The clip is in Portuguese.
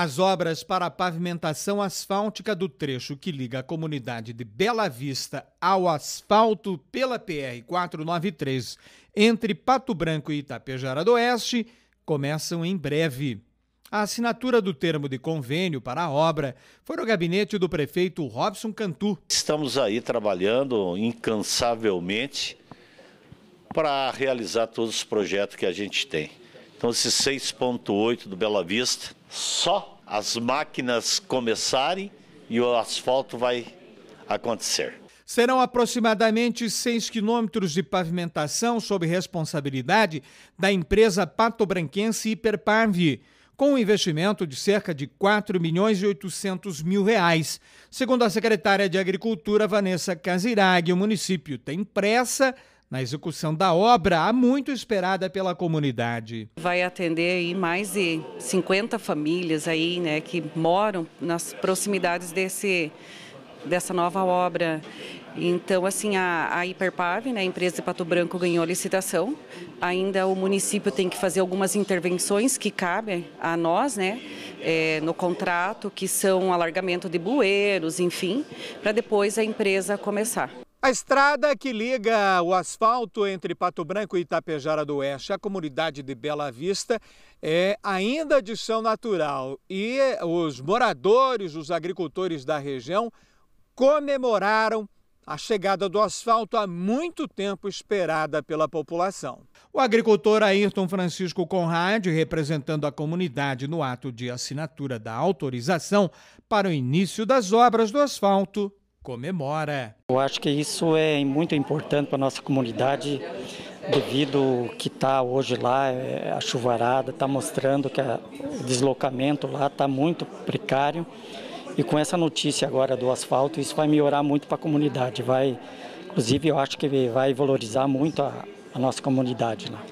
As obras para a pavimentação asfáltica do trecho que liga a comunidade de Bela Vista ao asfalto pela PR 493 entre Pato Branco e Itapejara do Oeste começam em breve. A assinatura do termo de convênio para a obra foi no gabinete do prefeito Robson Cantu. Estamos aí trabalhando incansavelmente para realizar todos os projetos que a gente tem. Então, esse 6,8 do Bela Vista só as máquinas começarem e o asfalto vai acontecer. Serão aproximadamente 6 quilômetros de pavimentação sob responsabilidade da empresa patobranquense Hiperparv, com um investimento de cerca de 4 milhões e 800 mil reais. Segundo a secretária de Agricultura, Vanessa Casiraghi, o município tem pressa na execução da obra, há muito esperada pela comunidade. Vai atender aí mais de 50 famílias aí, né, que moram nas proximidades desse dessa nova obra. Então, assim, a, a né, a empresa de Pato Branco, ganhou a licitação. Ainda o município tem que fazer algumas intervenções que cabem a nós, né, é, no contrato, que são alargamento de bueiros, enfim, para depois a empresa começar. A estrada que liga o asfalto entre Pato Branco e Itapejara do Oeste a comunidade de Bela Vista é ainda de chão natural e os moradores, os agricultores da região comemoraram a chegada do asfalto há muito tempo esperada pela população. O agricultor Ayrton Francisco Conrad, representando a comunidade no ato de assinatura da autorização para o início das obras do asfalto comemora. Eu acho que isso é muito importante para a nossa comunidade, devido que está hoje lá, é, a chuvarada está mostrando que a, o deslocamento lá está muito precário. E com essa notícia agora do asfalto, isso vai melhorar muito para a comunidade. Vai, inclusive, eu acho que vai valorizar muito a, a nossa comunidade lá.